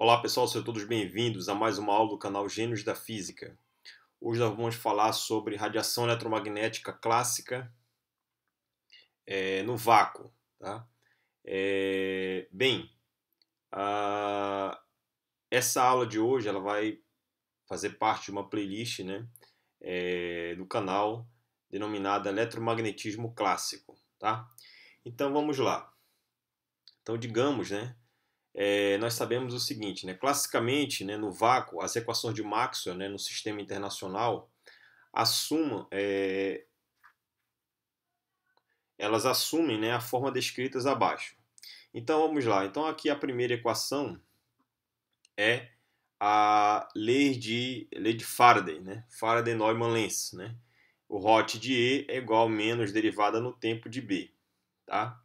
Olá pessoal, sejam todos bem-vindos a mais uma aula do canal Gênios da Física. Hoje nós vamos falar sobre radiação eletromagnética clássica é, no vácuo. Tá? É, bem, a, essa aula de hoje ela vai fazer parte de uma playlist né, é, do canal denominada Eletromagnetismo Clássico. Tá? Então vamos lá. Então digamos, né? é, nós sabemos o seguinte, né? classicamente, né, no vácuo, as equações de Maxwell né, no sistema internacional assumam, é, eh, elas assumem né, a forma descritas abaixo. Então vamos lá. Então aqui a primeira equação é a lei de, lei de Faraday, né? Faraday-Neumann-Lenz, né? O ROT de E é igual a menos derivada no tempo de B, tá?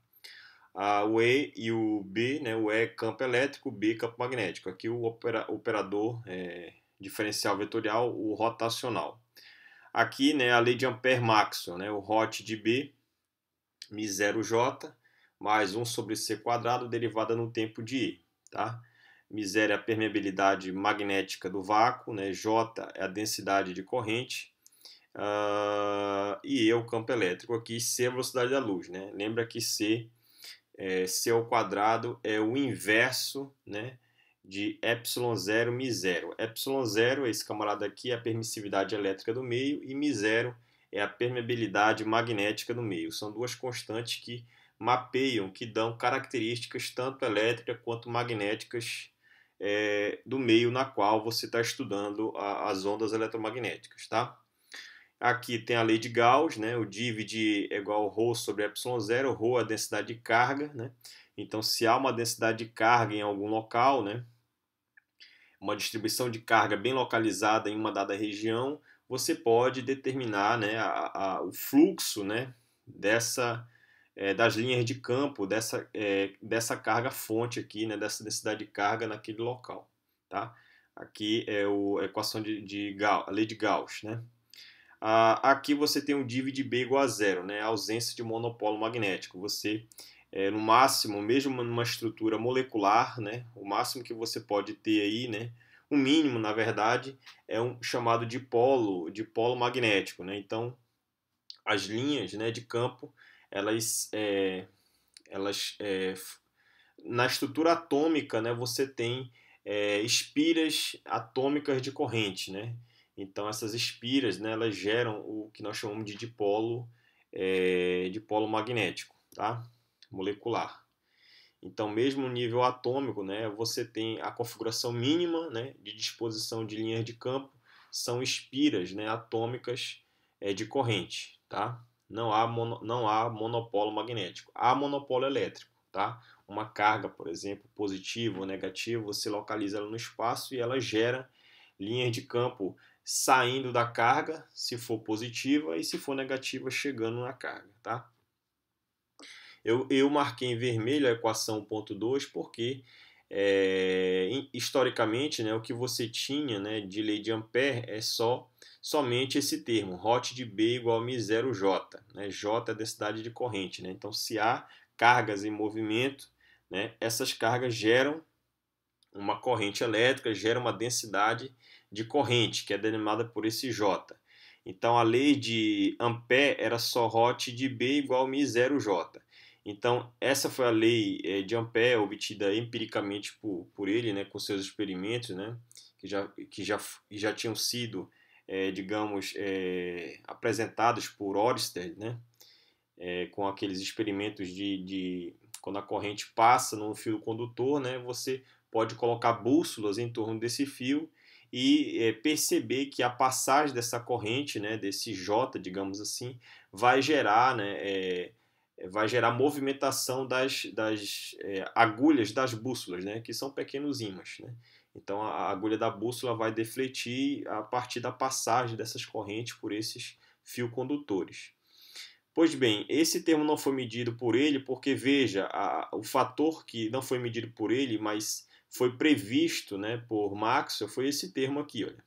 a o E e o B, né? o E é campo elétrico, o B é campo magnético. Aqui o opera, operador é, diferencial vetorial, o rotacional. Aqui né, a lei de Ampère-Maxwell, né, o ROT de B, mi 0J, mais 1 sobre C quadrado, derivada no tempo de E. Tá? Mi é a permeabilidade magnética do vácuo, né, J é a densidade de corrente, Uh, e E é o campo elétrico aqui, C é a velocidade da luz. Né? Lembra que C é, C ao quadrado é o inverso né, de ε0 mi zero. ε0 é esse camarada aqui, é a permissividade elétrica do meio, e mi zero é a permeabilidade magnética do meio. São duas constantes que mapeiam, que dão características tanto elétricas quanto magnéticas é, do meio na qual você está estudando a, as ondas eletromagnéticas, tá? Aqui tem a lei de Gauss, né? o div de é igual a ρ sobre ε0, ρ é a densidade de carga. Né? Então, se há uma densidade de carga em algum local, né? uma distribuição de carga bem localizada em uma dada região, você pode determinar né, a, a, o fluxo né, dessa, é, das linhas de campo, dessa, é, dessa carga fonte aqui, né, dessa densidade de carga naquele local. Tá? Aqui é o, a equação de, de Gauss, a lei de Gauss. Né? Ah, aqui você tem um dívida B igual a zero, né? A ausência de monopolo magnético. Você, é, no máximo, mesmo numa estrutura molecular, né? O máximo que você pode ter aí, né? O mínimo, na verdade, é um chamado de polo, de polo magnético, né? Então, as linhas, né, de campo, elas, é, elas é, na estrutura atômica, né? Você tem é, espiras atômicas de corrente, né? Então essas espiras, né, elas geram o que nós chamamos de dipolo, é, dipolo magnético, tá? Molecular. Então mesmo nível atômico, né, você tem a configuração mínima, né, de disposição de linhas de campo são espiras, né, atômicas é, de corrente, tá? Não há mono, não há monopolo magnético, há monopolo elétrico, tá? Uma carga, por exemplo, positiva ou negativa, você localiza ela no espaço e ela gera linhas de campo saindo da carga, se for positiva, e se for negativa, chegando na carga, tá? Eu, eu marquei em vermelho a equação ponto 2 porque é, historicamente né, o que você tinha né, de lei de Ampère é só somente esse termo, hot de B igual a μ0 J. Né, J é a densidade de corrente. Né, então, se há cargas em movimento, né, essas cargas geram uma corrente elétrica, geram uma densidade elétrica de corrente, que é denominada por esse J. Então, a lei de Ampère era só Rot de B igual a μ0J. Então, essa foi a lei eh, de Ampère, obtida empiricamente por, por ele, né, com seus experimentos, né, que, já, que já, já tinham sido, é, digamos, é, eh, apresentados por Oersted, né, é, com aqueles experimentos de, de quando a corrente passa no fio condutor, né, você pode colocar bússolas em torno desse fio e é, perceber que a passagem dessa corrente, né, desse J, digamos assim, vai gerar, né, é, vai gerar movimentação das, das é, agulhas das bússolas, né, que são pequenos ímãs. Né? Então a agulha da bússola vai defletir a partir da passagem dessas correntes por esses fio condutores. Pois bem, esse termo não foi medido por ele, porque veja, a, o fator que não foi medido por ele, mas foi previsto né, por Maxwell foi esse termo aqui, olha.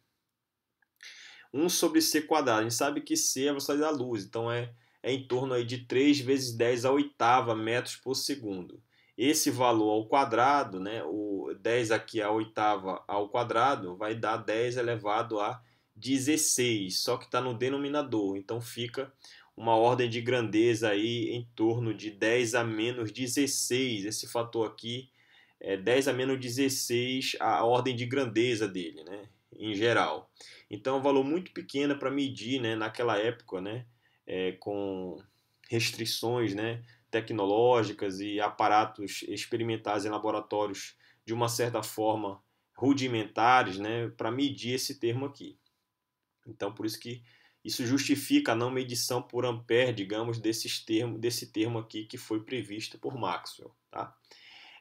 1 sobre c quadrado. A gente sabe que c é a velocidade da luz, então é, é em torno aí de 3 vezes 10 a oitava metros por segundo. Esse valor ao quadrado, né, o 10 aqui a oitava ao quadrado, vai dar 10 elevado a 16, só que está no denominador, então fica uma ordem de grandeza aí em torno de 10 a menos 16. Esse fator aqui é, 10 a menos 16 a ordem de grandeza dele, né, em geral. Então, é um valor muito pequeno para medir, né, naquela época, né, é, com restrições, né, tecnológicas e aparatos experimentais em laboratórios de uma certa forma rudimentares, né, para medir esse termo aqui. Então, por isso que isso justifica a não medição por ampere, digamos, desses termos, desse termo aqui que foi previsto por Maxwell, tá?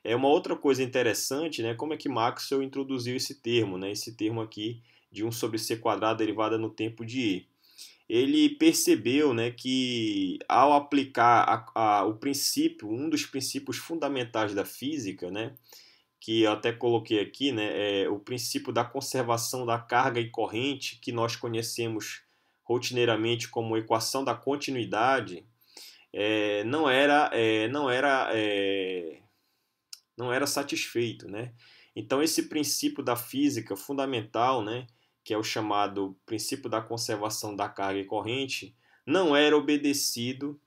É uma outra coisa interessante, né, como é que Maxwell introduziu esse termo, né, esse termo aqui de 1 sobre c quadrado derivada no tempo de E. Ele percebeu né, que ao aplicar a, a, o princípio, um dos princípios fundamentais da física, né, que eu até coloquei aqui, né, é o princípio da conservação da carga e corrente, que nós conhecemos rotineiramente como equação da continuidade, é, não era, é, não era é, não era satisfeito, né? Então esse princípio da física fundamental, né, que é o chamado princípio da conservação da carga e corrente, não era obedecido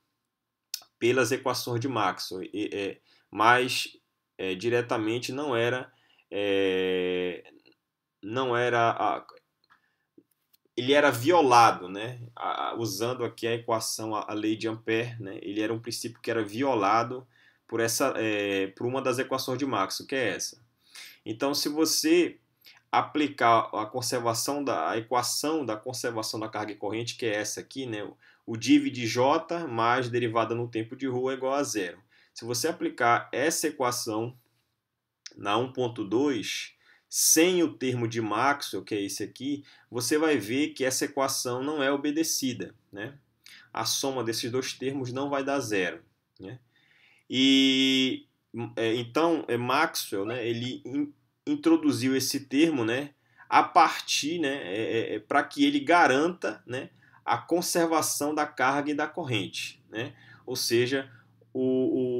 pelas equações de Maxwell, e, é, mas é, diretamente não era é, não era a, ele era violado, né? A, usando aqui a equação a, a lei de Ampère, né? Ele era um princípio que era violado por, essa, é, por uma das equações de Maxwell, que é essa. Então, se você aplicar a conservação da a equação da conservação da carga e corrente, que é essa aqui, né? O div de J mais derivada no tempo de rho é igual a zero. Se você aplicar essa equação na 1.2, sem o termo de Maxwell, que é esse aqui, você vai ver que essa equação não é obedecida. Né? A soma desses dois termos não vai dar zero. Né? E é, então é, Maxwell, né, ele in, introduziu esse termo, né, a partir, né, é, é, é para que ele garanta, né, a conservação da carga e da corrente, né, ou seja, o,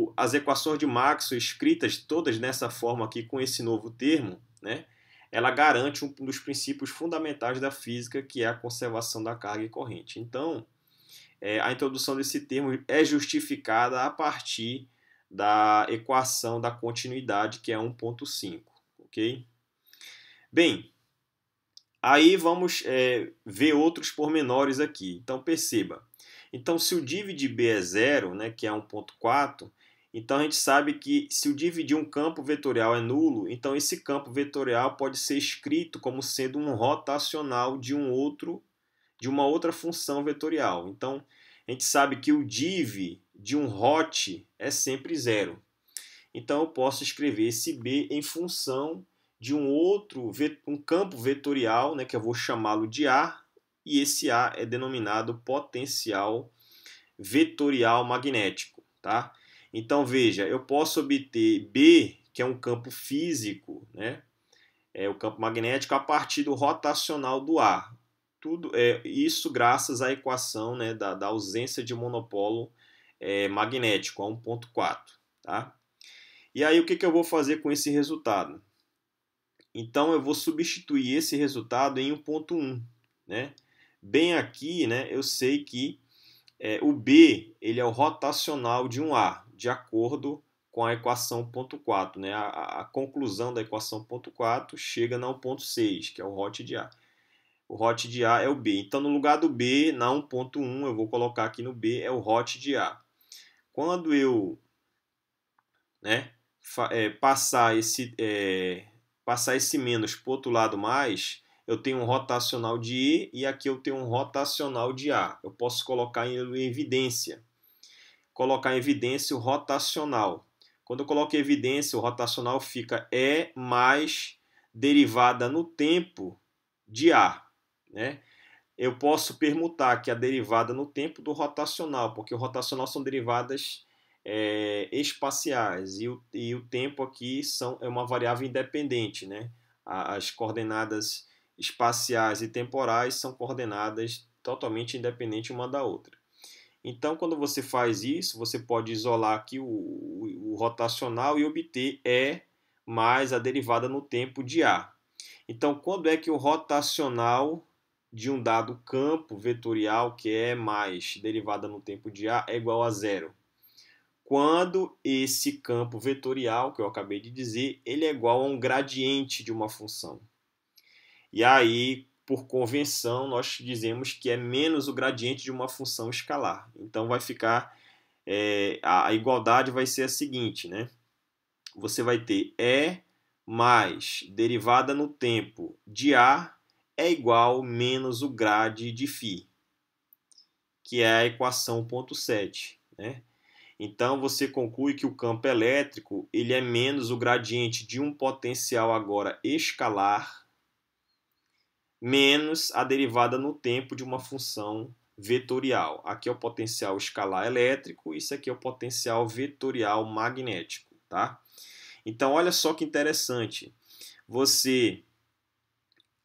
o, as equações de Maxwell escritas todas nessa forma aqui com esse novo termo, né, ela garante um dos princípios fundamentais da física, que é a conservação da carga e corrente. Então, é, a introdução desse termo é justificada a partir da equação da continuidade, que é 1.5, ok? Bem, aí vamos é, ver outros pormenores aqui. Então, perceba. Então, se o div de B é zero, né, que é 1.4, então a gente sabe que se o div de um campo vetorial é nulo, então esse campo vetorial pode ser escrito como sendo um rotacional de um outro de uma outra função vetorial. Então, a gente sabe que o div de um hot é sempre zero. Então eu posso escrever esse B em função de um outro um campo vetorial, né, que eu vou chamá-lo de A, e esse A é denominado potencial vetorial magnético, tá? Então veja, eu posso obter B, que é um campo físico, né? É o campo magnético a partir do rotacional do A. Tudo é isso graças à equação, né, da, da ausência de monopolo é, magnético, a 1.4. Tá? E aí o que, que eu vou fazer com esse resultado? Então eu vou substituir esse resultado em 1.1. Né? Bem aqui né, eu sei que é, o B ele é o rotacional de um A, de acordo com a equação ponto 4. Né? A, a conclusão da equação ponto 4 chega na 1.6, que é o hot de A. O hot de A é o B. Então, no lugar do B, na 1.1, eu vou colocar aqui no B, é o hot de A quando eu né, é, passar esse é, passar esse menos para o outro lado mais, eu tenho um rotacional de E e aqui eu tenho um rotacional de A. Eu posso colocar em evidência. Colocar em evidência o rotacional. Quando eu coloco em evidência, o rotacional fica E mais derivada no tempo de A. Né? eu posso permutar aqui a derivada no tempo do rotacional, porque o rotacional são derivadas é, espaciais e o, e o tempo aqui são, é uma variável independente. Né? As coordenadas espaciais e temporais são coordenadas totalmente independentes uma da outra. Então, quando você faz isso, você pode isolar aqui o, o, o rotacional e obter E mais a derivada no tempo de A. Então, quando é que o rotacional de um dado campo vetorial que é mais derivada no tempo de A é igual a zero. Quando esse campo vetorial, que eu acabei de dizer, ele é igual a um gradiente de uma função. E aí, por convenção, nós dizemos que é menos o gradiente de uma função escalar. Então, vai ficar é, a igualdade vai ser a seguinte, né? Você vai ter E mais derivada no tempo de A é igual menos o grade de φ, que é a equação ponto 7. Né? Então você conclui que o campo elétrico ele é menos o gradiente de um potencial agora escalar menos a derivada no tempo de uma função vetorial. Aqui é o potencial escalar elétrico, isso aqui é o potencial vetorial magnético, tá? Então olha só que interessante. Você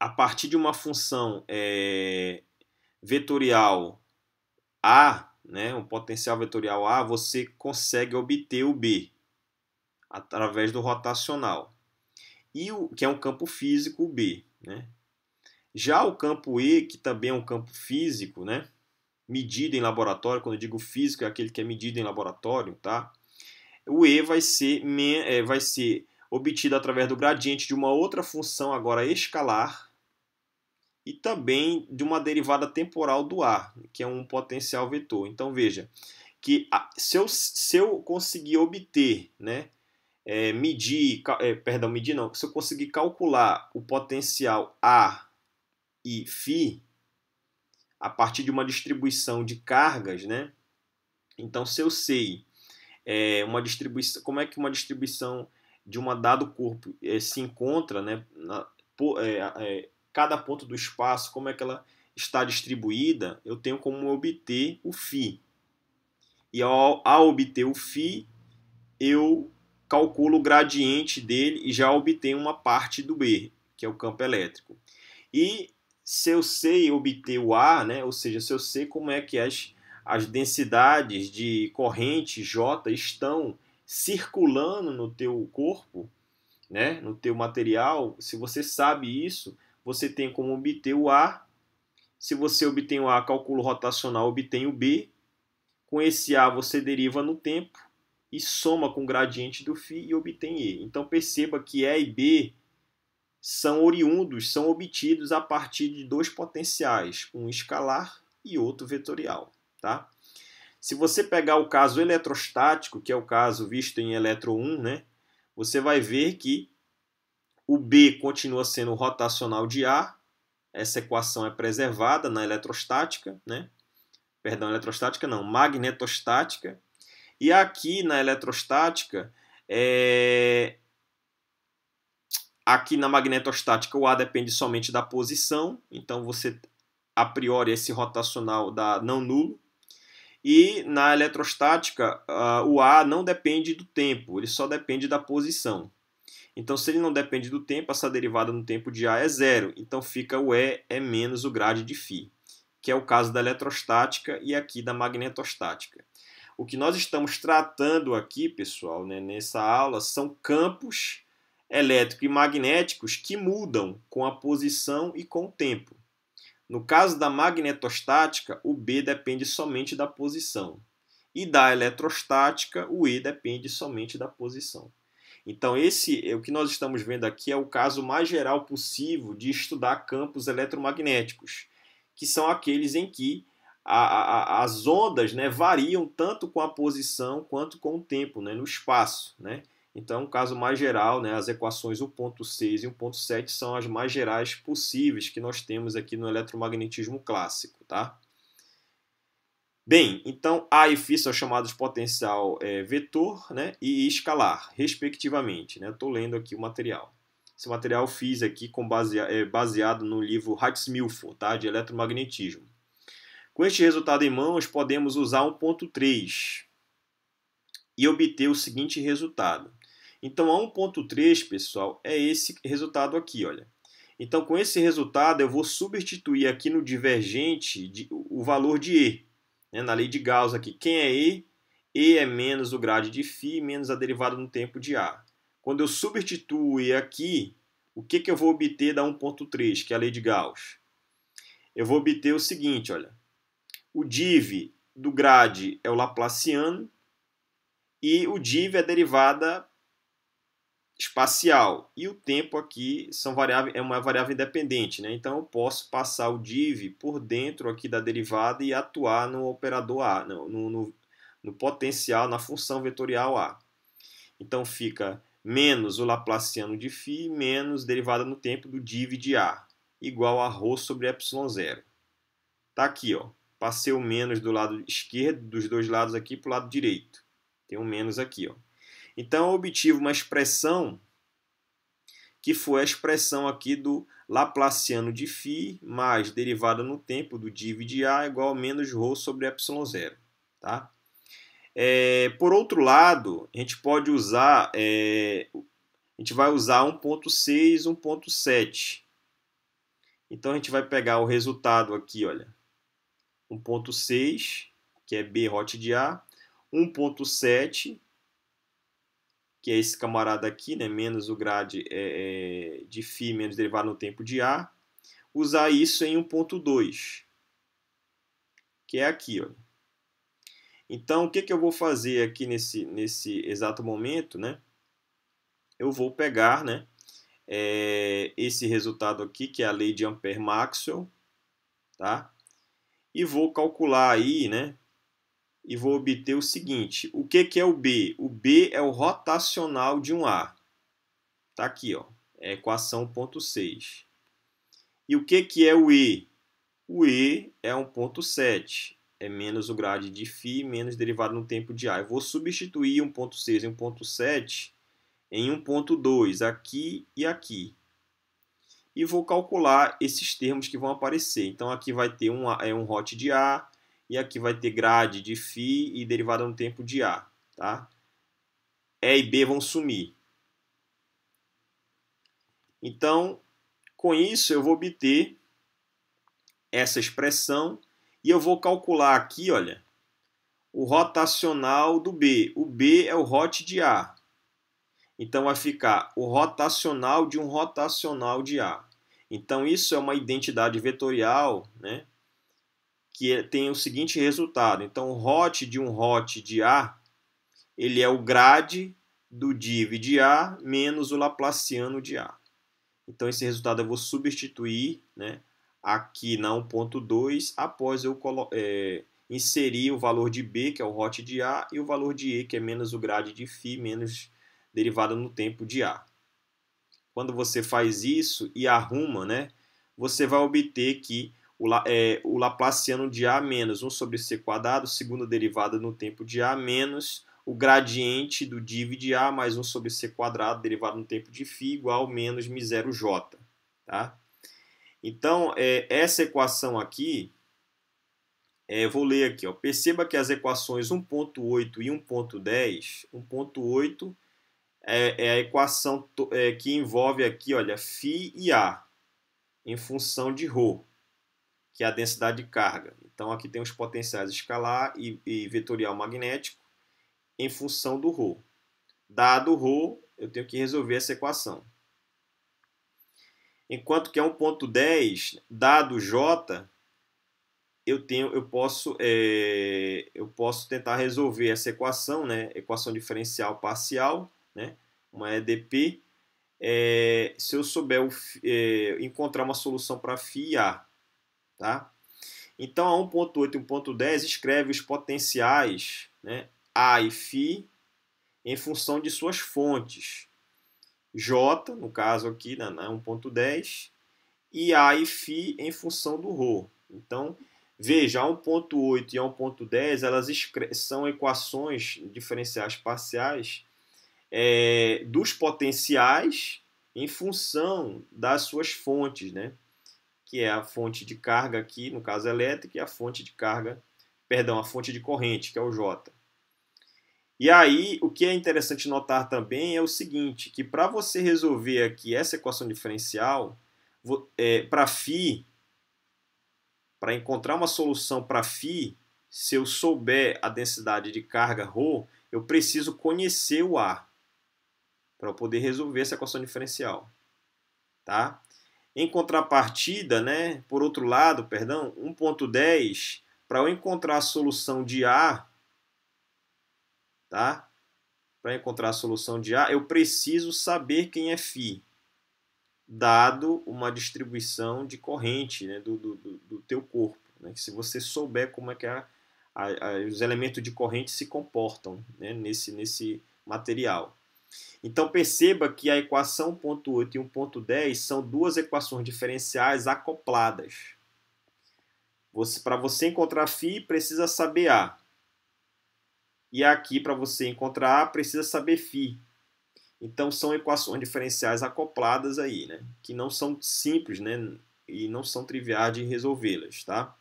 a partir de uma função é, vetorial A, né, um potencial vetorial A, você consegue obter o B através do rotacional, e o, que é um campo físico o B. Né? Já o campo E, que também é um campo físico, né, medido em laboratório, quando eu digo físico, é aquele que é medido em laboratório, tá? o E vai ser, eh, vai ser obtido através do gradiente de uma outra função agora escalar, e também de uma derivada temporal do ar, que é um potencial vetor. Então veja que se eu, se eu conseguir obter, né, é, medir, é, perdão, medir não, se eu conseguir calcular o potencial A e Φ a partir de uma distribuição de cargas, né? Então se eu sei é, uma distribuição, como é que uma distribuição de um dado corpo é, se encontra, né, na, por, é, é cada ponto do espaço, como é que ela está distribuída, eu tenho como obter o φ. E ao, ao obter o φ, eu calculo o gradiente dele e já obtenho uma parte do B, que é o campo elétrico. E se eu sei obter o A, né, ou seja, se eu sei como é que as, as densidades de corrente J estão circulando no teu corpo, né, no teu material, se você sabe isso, você tem como obter o A. Se você obtém o A, cálculo rotacional, obtém o B. Com esse A, você deriva no tempo e soma com o gradiente do φ e obtém E. Então perceba que E e B são oriundos, são obtidos a partir de dois potenciais, um escalar e outro vetorial. Tá? Se você pegar o caso eletrostático, que é o caso visto em eletro 1, né, você vai ver que o B continua sendo rotacional de A. Essa equação é preservada na eletrostática, né? Perdão, eletrostática não, magnetostática. E aqui na eletrostática, é... aqui na magnetostática o A depende somente da posição, então você a priori esse rotacional dá não nulo. E na eletrostática, ah, o A não depende do tempo, ele só depende da posição. Então, se ele não depende do tempo, essa derivada no tempo de A é zero. Então, fica o E é menos o grade de φ, que é o caso da eletrostática e aqui da magnetostática. O que nós estamos tratando aqui, pessoal, né, nessa aula, são campos elétricos e magnéticos que mudam com a posição e com o tempo. No caso da magnetostática, o B depende somente da posição. E da eletrostática, o E depende somente da posição. Então, esse o que nós estamos vendo aqui é o caso mais geral possível de estudar campos eletromagnéticos, que são aqueles em que a, a, as ondas né, variam tanto com a posição quanto com o tempo, né, no espaço. Né? Então, o caso mais geral, né, as equações 1.6 e 1.7 são as mais gerais possíveis que nós temos aqui no eletromagnetismo clássico. Tá? Bem, então A e φ são chamados de potencial é, vetor né, e escalar, respectivamente. Né? Estou lendo aqui o material. Esse material fiz aqui com base, é, baseado no livro Hartz-Milford, tá, de eletromagnetismo. Com este resultado em mãos, podemos usar 1.3 e obter o seguinte resultado. Então, a 1.3, pessoal, é esse resultado aqui, olha. Então, com esse resultado, eu vou substituir aqui no divergente de, o valor de E. Né? Na lei de Gauss aqui, quem é E? E é menos o grade de φ menos a derivada no tempo de A. Quando eu substituo E aqui, o que, que eu vou obter da 1.3, que é a lei de Gauss? Eu vou obter o seguinte, olha. O div do grade é o laplaciano e o div é derivada espacial e o tempo aqui são variável, é uma variável independente, né? então eu posso passar o div por dentro aqui da derivada e atuar no operador A, no, no, no potencial, na função vetorial A. Então fica menos o Laplaciano de φ menos derivada no tempo do div de A, igual a ρ sobre ε0. Está aqui, ó. passei o menos do lado esquerdo, dos dois lados aqui para o lado direito. Tem um menos aqui. Ó. Então eu obtive uma expressão que foi a expressão aqui do Laplaciano de φ mais derivada no tempo do div de A igual a menos ρ sobre ε0. Tá? É, por outro lado, a gente pode usar, é, a gente vai usar 1.6, 1.7. Então a gente vai pegar o resultado aqui, olha, 1.6, que é B hot de A, 1.7, que é esse camarada aqui, né, menos o grade é, é, de φ menos derivado no tempo de A, usar isso em 1.2, que é aqui. Ó. Então, o que, que eu vou fazer aqui nesse, nesse exato momento? Né? Eu vou pegar né, é, esse resultado aqui, que é a lei de Ampère-Maxwell, tá? e vou calcular aí, né, e vou obter o seguinte. O que, que é o B? O B é o rotacional de um A. Está aqui, ó, é equação ponto 6. E o que, que é o E? O E é 1.7, é menos o grade de φ menos derivado no tempo de A. Eu vou substituir 1.6 e 1.7 em 1.2, aqui e aqui. E vou calcular esses termos que vão aparecer. Então, aqui vai ter um, é um hot de A, e aqui vai ter grade de φ e derivada no tempo de A. Tá? E e B vão sumir. Então, com isso, eu vou obter essa expressão e eu vou calcular aqui, olha, o rotacional do B. O B é o rot de A. Então, vai ficar o rotacional de um rotacional de A. Então, isso é uma identidade vetorial né, que é, tem o seguinte resultado. Então, o hot de um hot de A, ele é o grade do div de A menos o laplaciano de A. Então, esse resultado eu vou substituir né, aqui na 1.2 após eu é, inserir o valor de B, que é o hot de A, e o valor de E, que é menos o grade de φ, menos derivada no tempo de A. Quando você faz isso e arruma, né, você vai obter que o, é, o Laplaciano de A menos 1 sobre C quadrado, segunda derivada no tempo de A menos o gradiente do div de A mais 1 sobre C quadrado, derivado no tempo de φ, igual menos mi 0 J. Tá? Então, é, essa equação aqui, é, vou ler aqui. Ó, perceba que as equações 1.8 e 1.10, 1.8 é, é, a equação é, que envolve aqui, olha, φ e A, em função de ρ que é a densidade de carga. Então aqui tem os potenciais escalar e, e vetorial magnético em função do ρ. Dado ρ, eu tenho que resolver essa equação. Enquanto que é 1.10, dado J, eu, tenho, eu, posso, é, eu posso tentar resolver essa equação, né, equação diferencial parcial, né, uma EDP, é, se eu souber o, é, encontrar uma solução para φ Tá? Então, a 1.8 e 1.10 escreve os potenciais né, A e Φ em função de suas fontes. J, no caso aqui, né, na, 1.10, e A e Φ em função do Rho. Então, veja, a 1.8 e a 1.10 elas são equações diferenciais parciais é, dos potenciais em função das suas fontes, né? que é a fonte de carga aqui, no caso elétrica, e a fonte de carga, perdão, a fonte de corrente, que é o J. E aí, o que é interessante notar também é o seguinte, que para você resolver aqui essa equação diferencial, é, para φ, para encontrar uma solução para φ, se eu souber a densidade de carga ρ, eu preciso conhecer o a para poder resolver essa equação diferencial. Tá? Em contrapartida, né, por outro lado, perdão, 1.10, para eu encontrar a solução de A, tá? Para encontrar a solução de A, eu preciso saber quem é φ, dado uma distribuição de corrente né, do, do, do teu corpo. Né, se você souber como é que a, a, a, os elementos de corrente se comportam né, nesse, nesse material. Então perceba que a equação 1.8 e 1.10 são duas equações diferenciais acopladas. Para você encontrar φ, precisa saber A. E aqui, para você encontrar A, precisa saber φ. Então são equações diferenciais acopladas aí, né? Que não são simples, né? E não são triviais de resolvê-las, tá?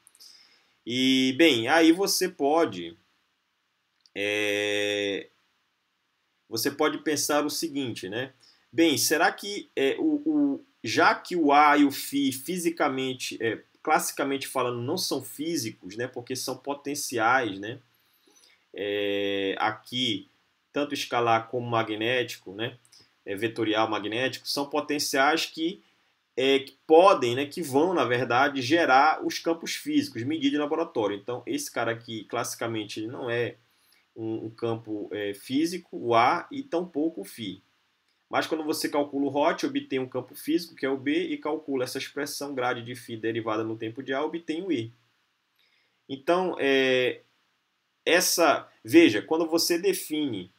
E, bem, aí você pode... É você pode pensar o seguinte, né? Bem, será que é, o, o, já que o A e o Φ fisicamente, é, classicamente falando, não são físicos, né? Porque são potenciais, né? É, aqui, tanto escalar como magnético, né? É, vetorial magnético, são potenciais que, é, que podem, né, que vão, na verdade, gerar os campos físicos medidos de laboratório. Então, esse cara aqui, classicamente, ele não é um, um campo é, físico, o A, e tampouco o φ. Mas quando você calcula o ROT, obtém um campo físico, que é o B, e calcula essa expressão grade de φ derivada no tempo de A, obtém o I. Então, é, essa, veja, quando você define,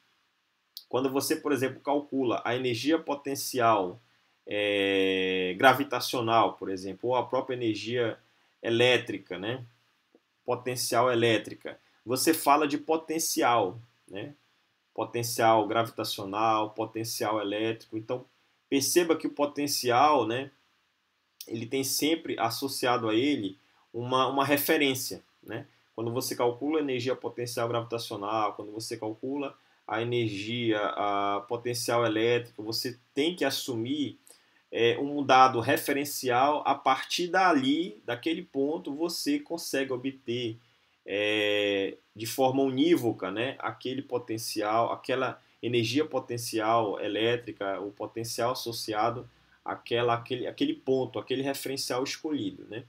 quando você, por exemplo, calcula a energia potencial é, gravitacional, por exemplo, ou a própria energia elétrica, né? potencial elétrica, você fala de potencial, né? Potencial gravitacional, potencial elétrico. Então, perceba que o potencial, né, ele tem sempre associado a ele uma, uma referência, né? Quando você calcula a energia potencial gravitacional, quando você calcula a energia, a potencial elétrico, você tem que assumir é, um dado referencial. A partir dali, daquele ponto, você consegue obter é, de forma unívoca né, aquele potencial, aquela energia potencial elétrica, o potencial associado àquela, àquele, àquele ponto, aquele referencial escolhido. Né?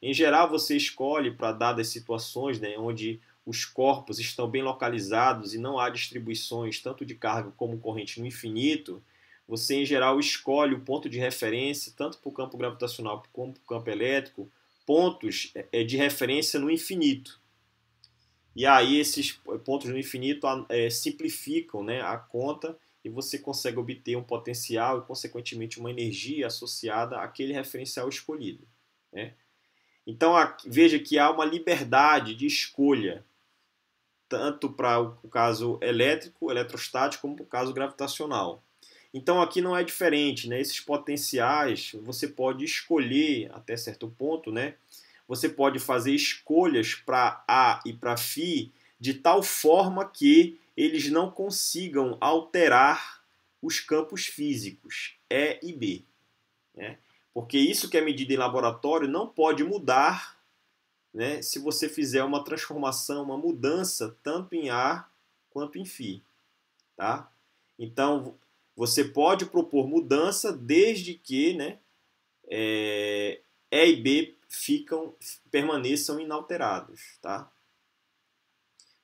Em geral, você escolhe para dadas situações né, onde os corpos estão bem localizados e não há distribuições tanto de carga como corrente no infinito, você em geral escolhe o ponto de referência, tanto para o campo gravitacional como para o campo elétrico, pontos eh, de referência no infinito. E aí esses pontos no infinito é, simplificam né, a conta e você consegue obter um potencial e, consequentemente, uma energia associada àquele referencial escolhido. Né? Então, veja que há uma liberdade de escolha, tanto para o caso elétrico, eletrostático, como para o caso gravitacional. Então, aqui não é diferente, né? esses potenciais você pode escolher até certo ponto, né? você pode fazer escolhas para A e para Φ de tal forma que eles não consigam alterar os campos físicos E e B. Né? Porque isso que é medida em laboratório não pode mudar né, se você fizer uma transformação, uma mudança, tanto em A quanto em Φ. Tá? Então, você pode propor mudança desde que né, é, E e B ficam permaneçam inalterados, tá?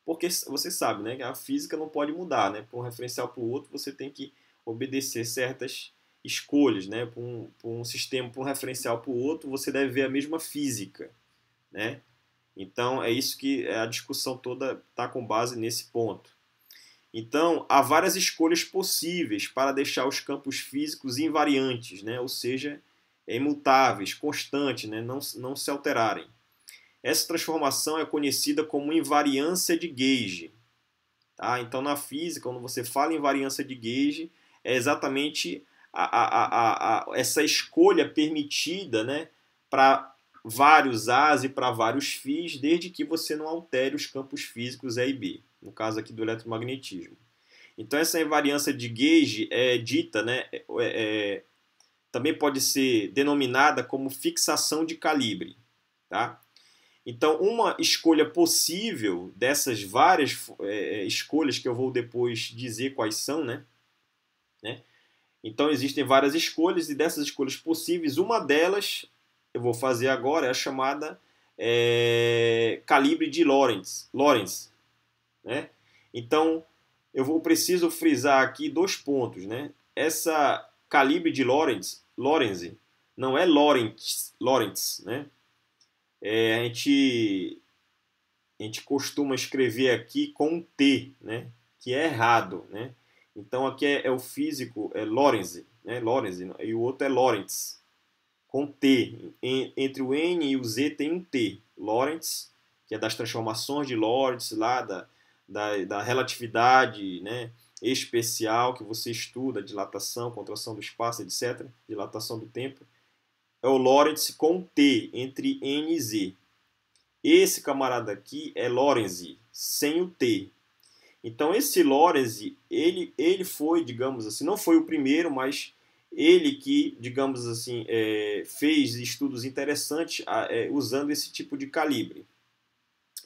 Porque você sabe, né, que a física não pode mudar, né? Para um referencial para o outro, você tem que obedecer certas escolhas, né? Para um, um sistema, para um referencial para o outro, você deve ver a mesma física, né? Então é isso que é a discussão toda está com base nesse ponto. Então há várias escolhas possíveis para deixar os campos físicos invariantes, né? Ou seja, é imutáveis, constantes, né? não, não se alterarem. Essa transformação é conhecida como invariância de gauge. Tá? Então, na física, quando você fala em invariância de gauge, é exatamente a, a, a, essa escolha permitida né, para vários As e para vários Fis, desde que você não altere os campos físicos E e B, no caso aqui do eletromagnetismo. Então, essa invariância de gauge é dita, né, é, é também pode ser denominada como fixação de calibre. Tá? Então, uma escolha possível dessas várias é, é, escolhas que eu vou depois dizer quais são, né? né? Então, existem várias escolhas e dessas escolhas possíveis, uma delas eu vou fazer agora é a chamada é, calibre de Lorentz. Lorentz né? Então, eu vou preciso frisar aqui dois pontos, né? Essa calibre de Lorentz Lorentz, não é Lorentz, Lorentz né? É, a, gente, a gente costuma escrever aqui com um T, né? Que é errado, né? Então aqui é, é o físico, é Lorentz, né? Lorentz e o outro é Lorentz, com T. Em, entre o N e o Z tem um T, Lorentz, que é das transformações de Lorentz lá, da, da, da relatividade, né? especial que você estuda, dilatação, contração do espaço, etc., dilatação do tempo, é o Lorentz com T entre N e Z. Esse camarada aqui é Lorentz, sem o T. Então esse Lorentz, ele, ele foi, digamos assim, não foi o primeiro, mas ele que, digamos assim, é, fez estudos interessantes é, usando esse tipo de calibre.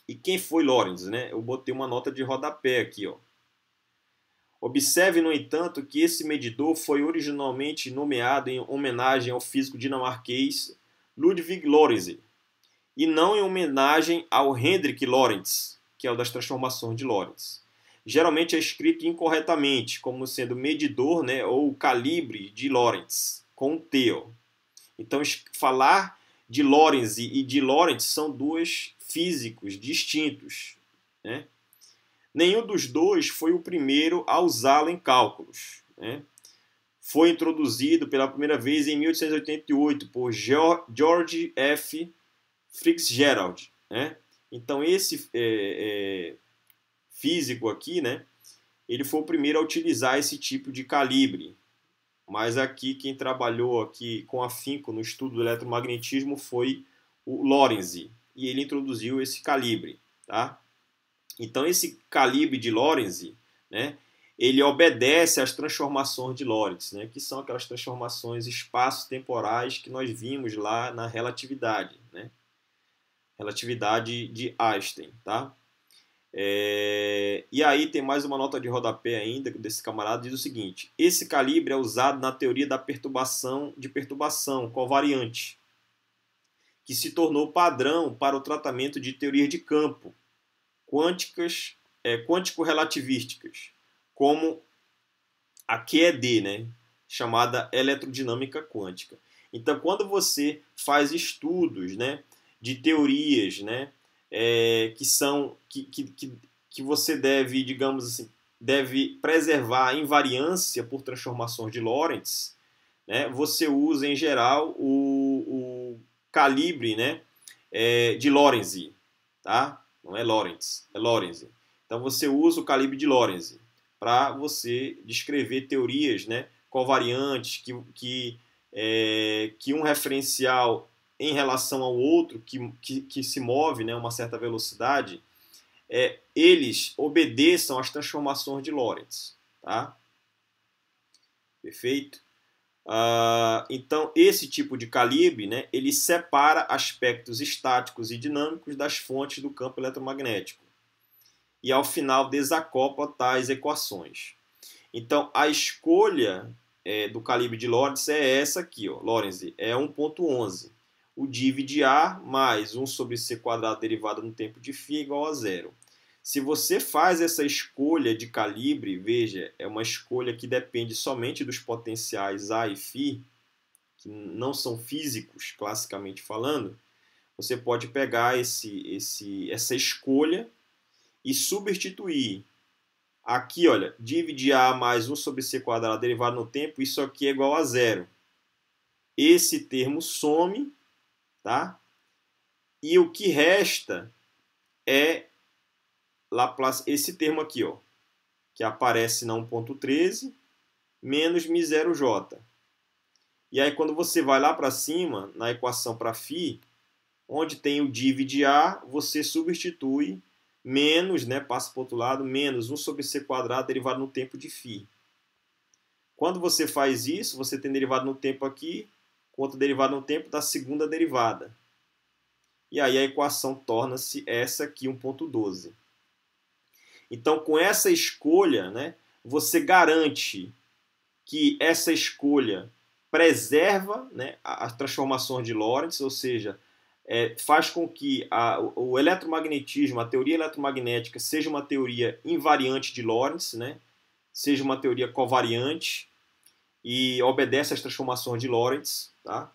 E quem foi Lorentz, né? Eu botei uma nota de rodapé aqui, ó. Observe, no entanto, que esse medidor foi originalmente nomeado em homenagem ao físico dinamarquês Ludwig Lorentz e não em homenagem ao Hendrik Lorentz, que é o das transformações de Lorentz. Geralmente é escrito incorretamente, como sendo medidor né, ou calibre de Lorentz, com um T. Então, falar de Lorentz e de Lorentz são dois físicos distintos. Né? Nenhum dos dois foi o primeiro a usá lo em cálculos. Né? Foi introduzido pela primeira vez em 1888 por George F. Fitzgerald. Né? Então, esse é, é, físico aqui, né? ele foi o primeiro a utilizar esse tipo de calibre. Mas aqui quem trabalhou aqui com afinco no estudo do eletromagnetismo foi o Lorentz e ele introduziu esse calibre, tá? Então esse calibre de Lorentz, né, ele obedece às transformações de Lorentz, né, que são aquelas transformações espaço-temporais que nós vimos lá na relatividade, né, relatividade de Einstein, tá? É, e aí tem mais uma nota de rodapé ainda desse camarada diz o seguinte: esse calibre é usado na teoria da perturbação de perturbação covariante, que se tornou padrão para o tratamento de teoria de campo quânticas, é, quântico-relativísticas, como a QED, né, chamada eletrodinâmica quântica. Então, quando você faz estudos né, de teorias né, é, que são que, que, que você deve, digamos assim, deve preservar a invariância por transformações de Lorentz, né, você usa em geral o, o calibre né, é, de Lorentz, tá? não é Lorentz, é Lorentz. Então você usa o calibre de Lorentz para você descrever teorias né, covariantes que, que, é, que um referencial em relação ao outro que, que, que se move a né, uma certa velocidade, é, eles obedeçam às transformações de Lorentz. Tá? Perfeito? Uh, então, esse tipo de calibre né, ele separa aspectos estáticos e dinâmicos das fontes do campo eletromagnético e, ao final, desacopla tais equações. Então, a escolha é, do calibre de Lorentz é essa aqui, ó, Lorentz, é 1.11. O div de A mais 1 sobre C quadrado derivado no tempo de φ é igual a zero. Se você faz essa escolha de calibre, veja, é uma escolha que depende somente dos potenciais A e Φ, que não são físicos, classicamente falando, você pode pegar esse, esse, essa escolha e substituir. Aqui, olha, dividir A mais 1 sobre C quadrado derivado no tempo, isso aqui é igual a zero. Esse termo some, tá? E o que resta é Laplace, esse termo aqui, ó, que aparece na 1.13, menos μ0j. E aí, quando você vai lá para cima, na equação para φ, onde tem o div de A, você substitui menos, né, passa para o outro lado, menos 1 sobre c quadrado derivado no tempo de φ. Quando você faz isso, você tem derivado no tempo aqui, com outro derivado no tempo da segunda derivada. E aí a equação torna-se essa aqui, 1.12. Então, com essa escolha, né, você garante que essa escolha preserva né, as transformações de Lorentz, ou seja, é, faz com que a, o eletromagnetismo, a teoria eletromagnética, seja uma teoria invariante de Lorentz, né, seja uma teoria covariante e obedece às transformações de Lorentz. Tá?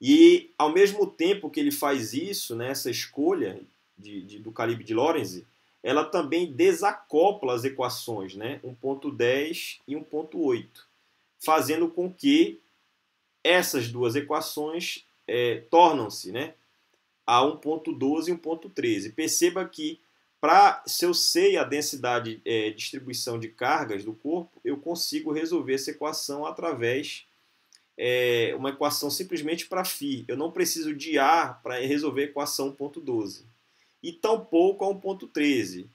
E, ao mesmo tempo que ele faz isso, né, essa escolha de, de, do calibre de Lorentz, ela também desacopla as equações, né? 1.10 e 1.8, fazendo com que essas duas equações é, tornam-se né, a 1.12 e 1.13. Perceba que para se eu sei a densidade é, distribuição de cargas do corpo, eu consigo resolver essa equação através é, uma equação simplesmente para φ. Eu não preciso de a para resolver a equação 1.12 e tampouco a 1.13.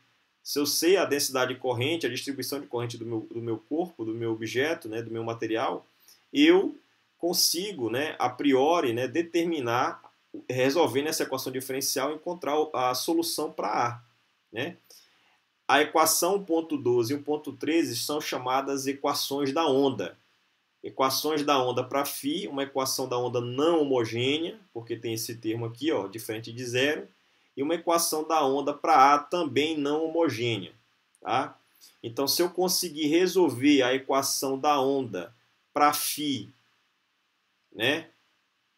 Se eu sei a densidade de corrente, a distribuição de corrente do meu, do meu corpo, do meu objeto, né, do meu material, eu consigo, né, a priori, né, determinar, resolvendo essa equação diferencial, encontrar a solução para A. Né? A equação 1.12 e 1.13 são chamadas equações da onda. Equações da onda para φ, uma equação da onda não homogênea, porque tem esse termo aqui, ó, diferente de zero, e uma equação da onda para A também não homogênea. Tá? Então, se eu conseguir resolver a equação da onda para φ, né?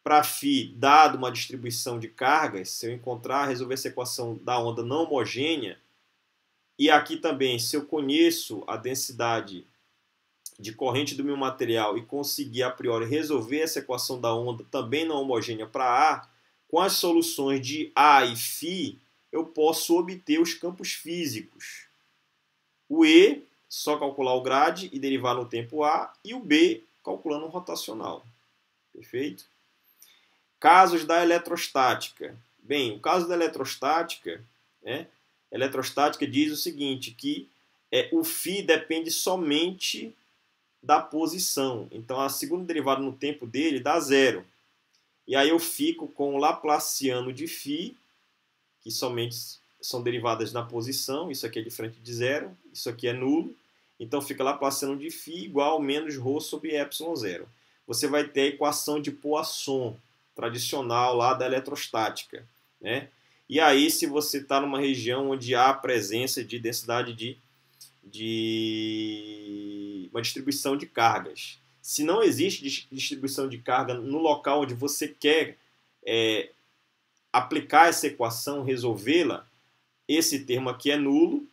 para φ, dado uma distribuição de cargas, se eu encontrar, resolver essa equação da onda não homogênea, e aqui também, se eu conheço a densidade de corrente do meu material e conseguir a priori resolver essa equação da onda também não homogênea para A, com as soluções de A e Φ, eu posso obter os campos físicos. O E, só calcular o grade e derivar no tempo A, e o B, calculando o rotacional. Perfeito? Casos da eletrostática. Bem, o caso da eletrostática, né, eletrostática diz o seguinte, que é, o φ depende somente da posição. Então, a segunda derivada no tempo dele dá zero. E aí eu fico com o Laplaciano de φ, que somente são derivadas na posição, isso aqui é diferente de zero, isso aqui é nulo. Então fica Laplaciano de φ igual a menos ρ sobre epsilon zero. Você vai ter a equação de Poisson, tradicional lá da eletrostática. Né? E aí, se você está numa região onde há presença de densidade de, de uma distribuição de cargas, se não existe distribuição de carga no local onde você quer é, aplicar essa equação, resolvê-la, esse termo aqui é nulo,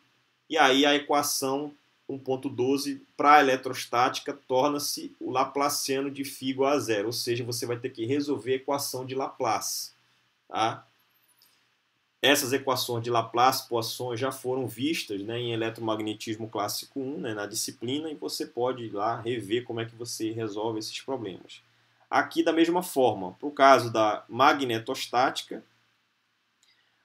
e aí a equação 1.12 para a eletrostática torna-se o laplaciano de φ igual a zero, ou seja, você vai ter que resolver a equação de Laplace. Tá? Essas equações de Laplace, Poisson já foram vistas né, em eletromagnetismo clássico 1, né, na disciplina, e você pode ir lá rever como é que você resolve esses problemas. Aqui, da mesma forma, para o caso da magnetostática,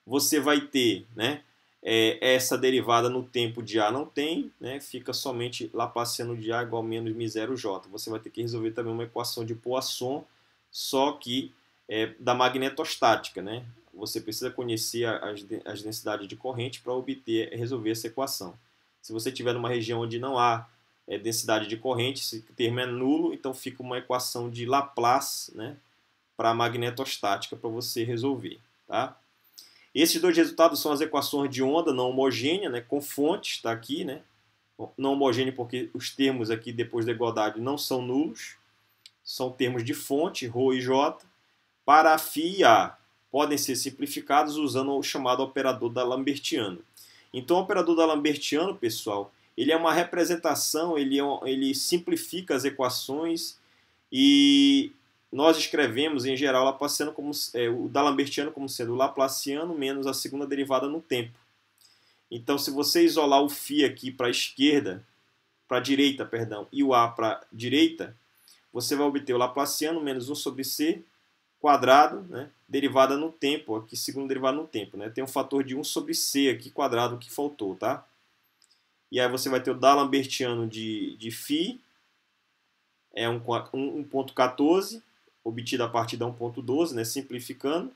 você vai ter né, é, essa derivada no tempo de A não tem, né, fica somente Laplaciano de A igual a menos mi0 J. Você vai ter que resolver também uma equação de Poisson, só que é, da magnetostática. Né? você precisa conhecer as, densidades de corrente para obter resolver essa equação. Se você tiver uma região onde não há é, densidade de corrente, esse termo é nulo, então fica uma equação de Laplace né, para magnetostática para você resolver. Tá? Esses dois resultados são as equações de onda não homogênea, né, com fontes, está aqui, né, não homogênea porque os termos aqui depois da igualdade não são nulos, são termos de fonte, ρ e J, para φ e A podem ser simplificados usando o chamado operador da Lambertiano. Então, o operador da Lambertiano, pessoal, ele é uma representação, ele, é um, ele simplifica as equações e nós escrevemos, em geral, Laplaciano como, é, o Lambertiano como sendo o Laplaciano menos a segunda derivada no tempo. Então, se você isolar o φ aqui para a esquerda, para a direita, perdão, e o a para a direita, você vai obter o Laplaciano menos 1 sobre c quadrado, né, derivada no tempo, aqui segundo derivada no tempo, né? Tem um fator de 1 sobre c aqui quadrado que faltou, tá? E aí você vai ter o D'Alembertiano de, de φ, é 1.14, obtido a partir da 1.12, né, simplificando,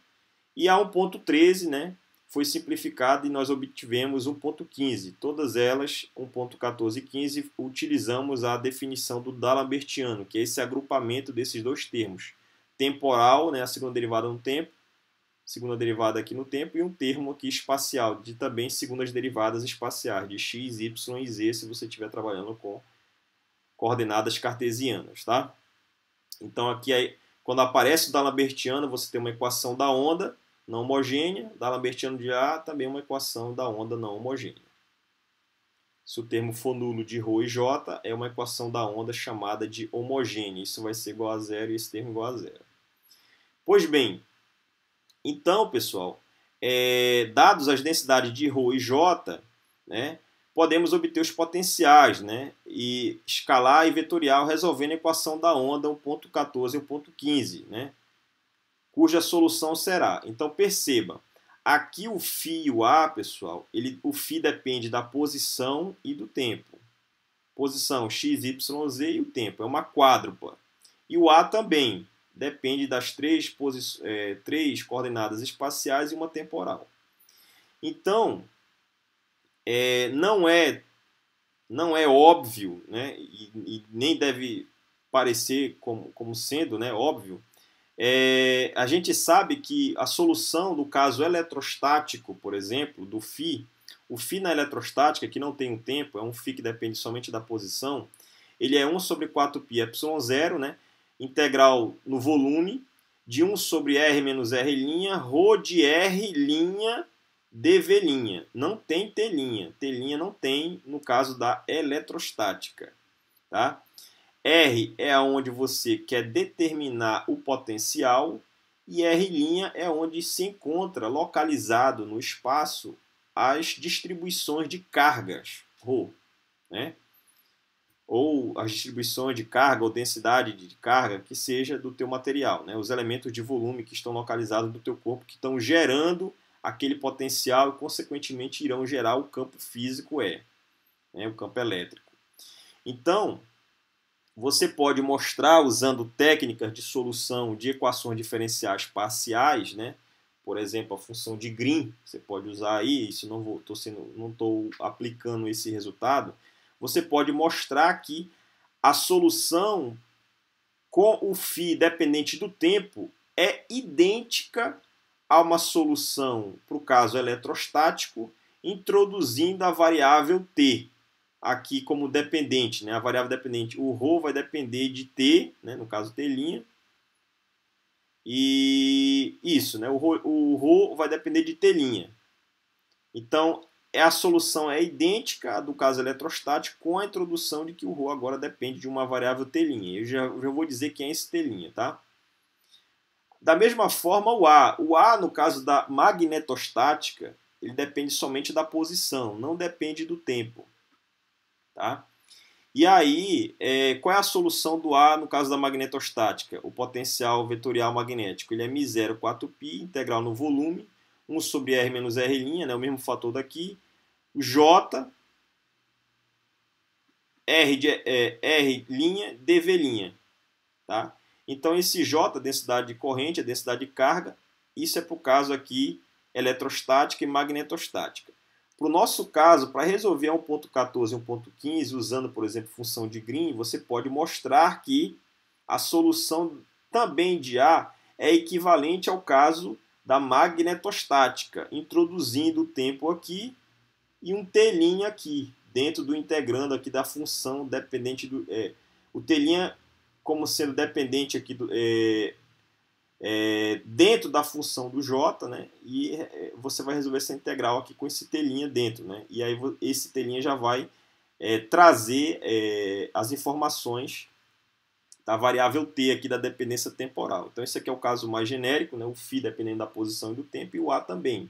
e a 1.13, né, foi simplificada e nós obtivemos 1.15. Todas elas, 1.14 e 15, utilizamos a definição do D'Alembertiano, que é esse agrupamento desses dois termos temporal, né, a segunda derivada no tempo, segunda derivada aqui no tempo, e um termo aqui espacial, de também segundas derivadas espaciais, de x, y e z, se você estiver trabalhando com coordenadas cartesianas. Tá? Então, aqui, quando aparece o Dalambertiano, você tem uma equação da onda não homogênea, Dalambertiano de A, também uma equação da onda não homogênea. Se o termo for nulo de ρ e J, é uma equação da onda chamada de homogênea. Isso vai ser igual a zero e esse termo igual a zero. Pois bem, então, pessoal, é, dados as densidades de ρ e j, né, podemos obter os potenciais né, e escalar e vetorial resolvendo a equação da onda 1.14 e 1.15, né, cuja solução será. Então, perceba, aqui o φ e o a, pessoal, ele, o φ depende da posição e do tempo. Posição x, y, z e o tempo, é uma quádrupla. E o a também, depende das três, é, três coordenadas espaciais e uma temporal. Então, é, não é não é óbvio, né, e, e nem deve parecer como, como sendo né, óbvio, é, a gente sabe que a solução do caso eletrostático, por exemplo, do Φ, o Φ na eletrostática, que não tem um tempo, é um Φ que depende somente da posição, ele é 1 sobre 4 ε 0 né? integral no volume de 1 sobre R menos R', ρ de R' dV'. Não tem T'. T' não tem no caso da eletrostática. Tá? R é onde você quer determinar o potencial e R' é onde se encontra localizado no espaço as distribuições de cargas, rho Né? ou as distribuições de carga ou densidade de carga que seja do teu material, né? os elementos de volume que estão localizados no teu corpo que estão gerando aquele potencial e consequentemente irão gerar o campo físico E, né? o campo elétrico. Então, você pode mostrar usando técnicas de solução de equações diferenciais parciais, né? por exemplo, a função de Green, você pode usar aí, isso não estou não tô aplicando esse resultado, você pode mostrar que a solução com o φ dependente do tempo é idêntica a uma solução para o caso eletrostático, introduzindo a variável t aqui como dependente, né? a variável dependente. O ρ vai depender de t, né? no caso t', e isso, né? o, o ρ vai depender de t'. Então, é a solução é idêntica à do caso eletrostático, com a introdução de que o ρ agora depende de uma variável t'. Eu já, já vou dizer quem é esse t', tá? Da mesma forma, o A. O A, no caso da magnetostática, ele depende somente da posição, não depende do tempo. Tá? E aí, é, qual é a solução do A no caso da magnetostática? O potencial vetorial magnético ele é μ0,4π, integral no volume, 1 sobre R menos R', né, o mesmo fator daqui, J, R, de, é, R', DV'. Tá? Então, esse J, densidade de corrente, a é densidade de carga, isso é para o caso aqui eletrostática e magnetostática. Para o nosso caso, para resolver 1.14 e 1.15, usando, por exemplo, função de Green, você pode mostrar que a solução também de A é equivalente ao caso da magnetostática, introduzindo o tempo aqui e um telinha aqui, dentro do integrando aqui da função dependente do... É, o telinha como sendo dependente aqui do, é, é, dentro da função do J, né? E é, você vai resolver essa integral aqui com esse telinha dentro, né? E aí esse telinha já vai é, trazer é, as informações da variável t aqui da dependência temporal. Então esse aqui é o caso mais genérico, né? o φ dependendo da posição e do tempo e o A também.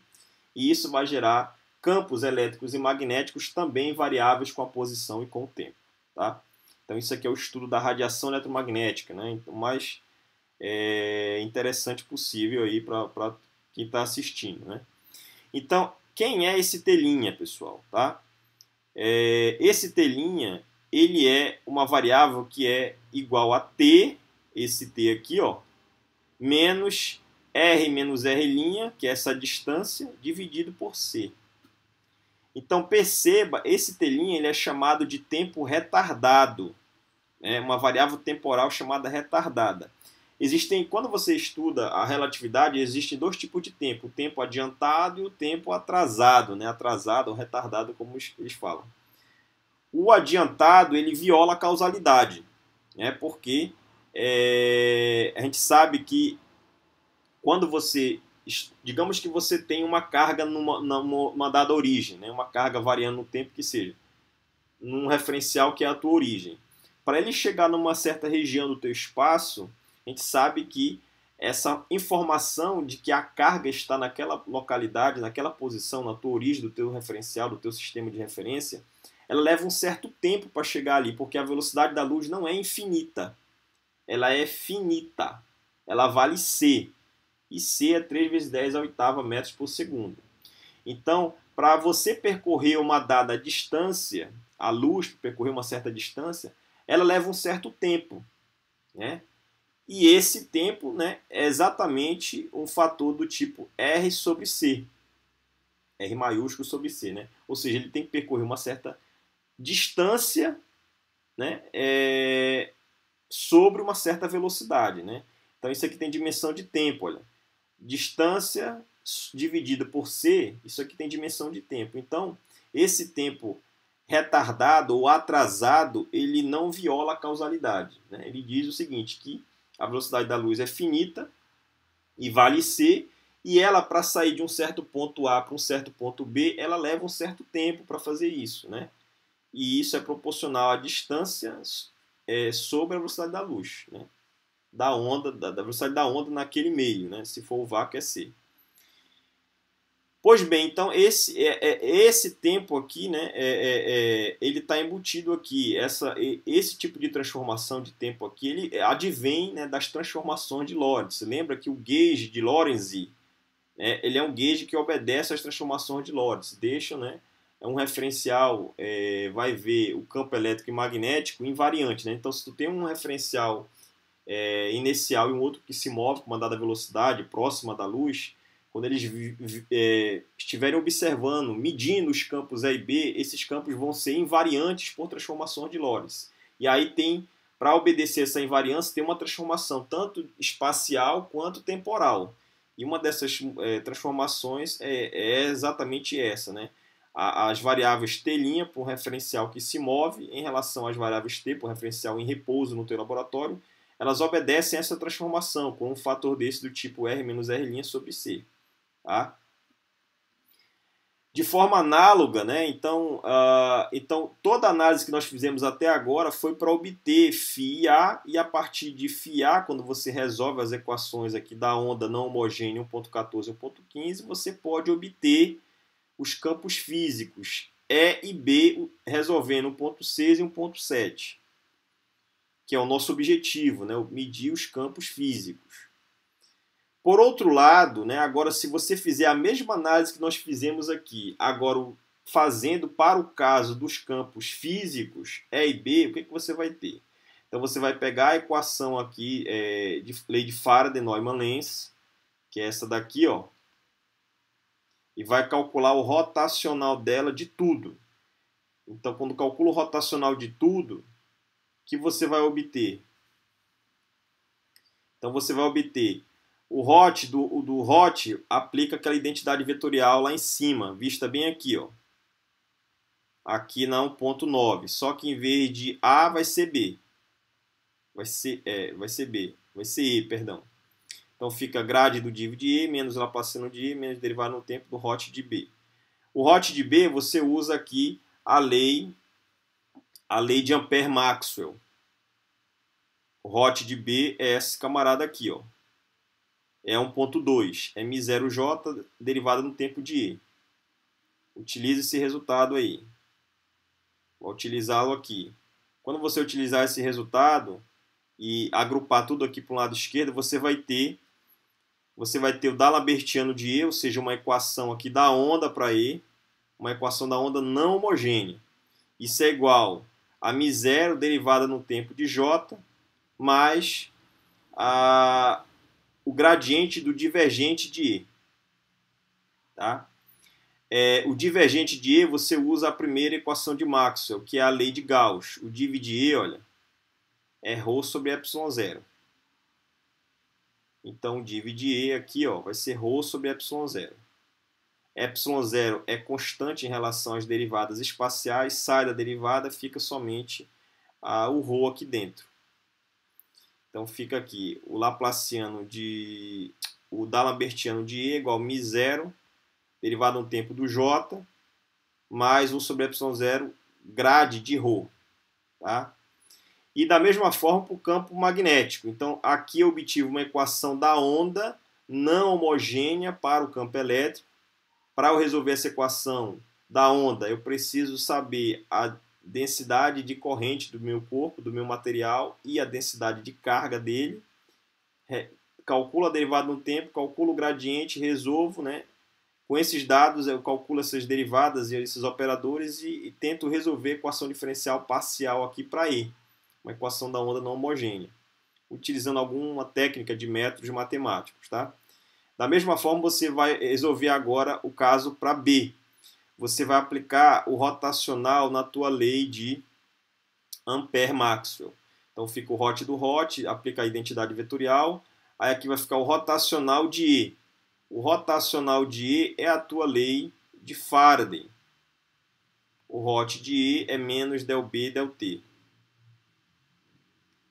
E isso vai gerar campos elétricos e magnéticos também variáveis com a posição e com o tempo. Tá? Então isso aqui é o estudo da radiação eletromagnética, né? então, mais é, interessante possível aí para quem está assistindo. Né? Então, quem é esse T', pessoal? Tá? É, esse T' ele é uma variável que é igual a t, esse t aqui, ó, menos r menos r', que é essa distância, dividido por c. Então perceba, esse t' ele é chamado de tempo retardado, né? uma variável temporal chamada retardada. Existem, quando você estuda a relatividade, existem dois tipos de tempo, o tempo adiantado e o tempo atrasado, né? atrasado ou retardado, como eles falam o adiantado ele viola a causalidade, né? porque é, a gente sabe que quando você, digamos que você tem uma carga numa, numa dada origem, né? uma carga variando no tempo que seja, num referencial que é a tua origem. Para ele chegar numa certa região do teu espaço, a gente sabe que essa informação de que a carga está naquela localidade, naquela posição, na tua origem, do teu referencial, do teu sistema de referência, ela leva um certo tempo para chegar ali, porque a velocidade da luz não é infinita. Ela é finita. Ela vale C. E C é 3 vezes 10 a oitava metros por segundo. Então, para você percorrer uma dada distância, a luz percorrer uma certa distância, ela leva um certo tempo. Né? E esse tempo né, é exatamente um fator do tipo R sobre C. R maiúsculo sobre C. Né? Ou seja, ele tem que percorrer uma certa distância né, é, sobre uma certa velocidade. Né? Então isso aqui tem dimensão de tempo, olha. Distância dividida por c, isso aqui tem dimensão de tempo. Então esse tempo retardado ou atrasado, ele não viola a causalidade. Né? Ele diz o seguinte, que a velocidade da luz é finita e vale c, e ela, para sair de um certo ponto A para um certo ponto B, ela leva um certo tempo para fazer isso. Né? e isso é proporcional à distância é, sobre a velocidade da luz, né? da onda, da, da, velocidade da onda naquele meio, né? se for o vácuo é C. Pois bem, então esse, é, é esse tempo aqui, né, é, é, é ele está embutido aqui. Essa, esse tipo de transformação de tempo aqui, ele advém né, das transformações de Lorentz. Lembra que o gauge de Lorentz, né, ele é um gauge que obedece às transformações de Lorentz. Deixa, né, é um referencial, é, vai ver o campo elétrico e magnético invariante. Né? Então, se tu tem um referencial é, inicial e um outro que se move com uma dada velocidade próxima da luz, quando eles é, estiverem observando, medindo os campos A e B, esses campos vão ser invariantes por transformações de Lorentz. E aí tem, para obedecer essa invariância, tem uma transformação tanto espacial quanto temporal. E uma dessas é, transformações é, é, exatamente essa, né? as variáveis T' por referencial que se move em relação às variáveis T por referencial em repouso no teu laboratório, elas obedecem a essa transformação com um fator desse do tipo R menos R' sobre C. Tá? De forma análoga, né? então, uh, então toda análise que nós fizemos até agora foi para obter φA, e a partir de φA, quando você resolve as equações aqui da onda não homogênea 1.14 e 1.15, você pode obter os campos físicos E e B resolvendo o ponto 6 e o ponto 7, que é o nosso objetivo, né? medir os campos físicos. Por outro lado, né, agora se você fizer a mesma análise que nós fizemos aqui, agora fazendo para o caso dos campos físicos E e B, o que, que você vai ter? Então você vai pegar a equação aqui é, de lei de Faraday-Neumann-Lenz, que é essa daqui, ó, e vai calcular o rotacional dela de tudo. Então, quando calcula o rotacional de tudo, que você vai obter? Então, você vai obter o rot do, do rot aplica aquela identidade vetorial lá em cima, vista bem aqui, ó. Aqui na 1.9, só que em vez de A vai ser B. Vai ser, é, vai ser B, vai ser E, perdão. Então fica grade do div de E, menos passando de E, menos derivada no tempo do hot de B. O hot de B você usa aqui a lei a lei de Ampère Maxwell. O hot de B é esse camarada aqui, ó. É 1.2, é M0J derivada no tempo de E. Utilize esse resultado aí. Vou utilizá-lo aqui. Quando você utilizar esse resultado e agrupar tudo aqui para o lado esquerdo, você vai ter você vai ter o Dalabertiano de E, ou seja, uma equação aqui da onda para E, uma equação da onda não homogênea. Isso é igual a μ0 derivada no tempo de J, mais a, o gradiente do divergente de E. Tá? É, o divergente de E você usa a primeira equação de Maxwell, que é a lei de Gauss. O div de E, olha, é ρ sobre ε0. Então, dividir E aqui ó, vai ser ρ sobre ε0. ε0 é constante em relação às derivadas espaciais, sai da derivada, fica somente o ρ aqui dentro. Então fica aqui o Laplaciano de. o D'Alembertiano de E igual a μ0, derivada no tempo do J, mais 1 sobre ε0, grade de ρ. Tá? E da mesma forma para o campo magnético. Então, aqui eu obtive uma equação da onda não homogênea para o campo elétrico. Para eu resolver essa equação da onda, eu preciso saber a densidade de corrente do meu corpo, do meu material e a densidade de carga dele. Calculo a derivada no tempo, calculo o gradiente, resolvo, né? Com esses dados eu calculo essas derivadas e esses operadores e, e tento resolver a equação diferencial parcial aqui para E uma equação da onda não homogênea, utilizando alguma técnica de métodos matemáticos, tá? Da mesma forma, você vai resolver agora o caso para B. Você vai aplicar o rotacional na tua lei de Ampère-Maxwell. Então fica o hot do hot, aplica a identidade vetorial, aí aqui vai ficar o rotacional de E. O rotacional de E é a tua lei de Faraday. O hot de E é menos del B del T.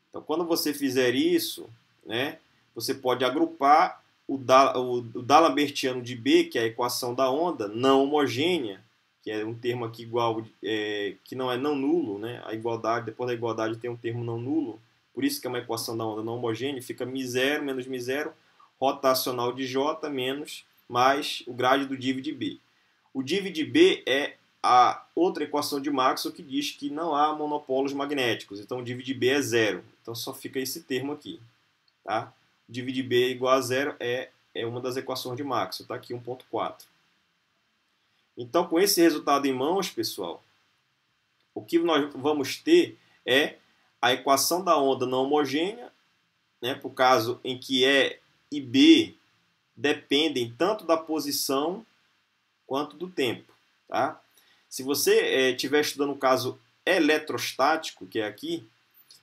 Então, quando você fizer isso, né, você pode agrupar o, da, o, o Dalambertiano de B, que é a equação da onda não homogênea, que é um termo aqui igual, é, que não é não nulo, né? A igualdade, depois da igualdade tem um termo não nulo, por isso que é uma equação da onda não homogênea, fica mi zero menos mi zero rotacional de J menos mais o grade do div de B. O div de B é a outra equação de Maxwell que diz que não há monopólios magnéticos. Então, divide B é zero. Então, só fica esse termo aqui. Tá? Divide B é igual a zero é, é uma das equações de Maxwell. Está aqui 1.4. Então, com esse resultado em mãos, pessoal, o que nós vamos ter é a equação da onda não homogênea, né, para o caso em que E e B dependem tanto da posição quanto do tempo. Tá? Se você estiver eh, é, estudando o caso eletrostático, que é aqui,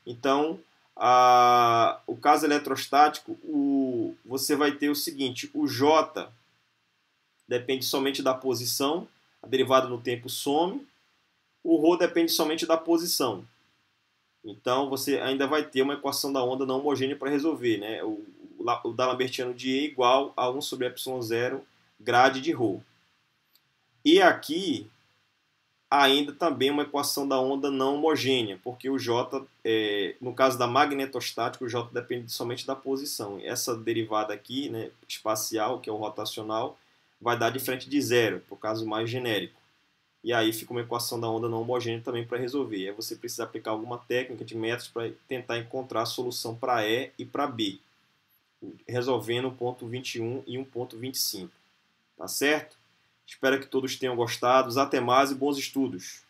então a, o caso eletrostático, o, você vai ter o seguinte: o J depende somente da posição, a derivada no tempo some, o Rho depende somente da posição. Então você ainda vai ter uma equação da onda não homogênea para resolver. Né? O, o D'Alembertiano de E é igual a 1 sobre ε0 grade de Rho. E aqui ainda também uma equação da onda não homogênea, porque o J, é, no caso da magnetostática, o J depende somente da posição. Essa derivada aqui, né, espacial, que é o rotacional, vai dar de frente de zero, para o caso mais genérico. E aí fica uma equação da onda não homogênea também para resolver. Aí você precisa aplicar alguma técnica de métodos para tentar encontrar a solução para E e para B, resolvendo o ponto 21 e um ponto 25. Tá certo? Espero que todos tenham gostado. Até mais e bons estudos!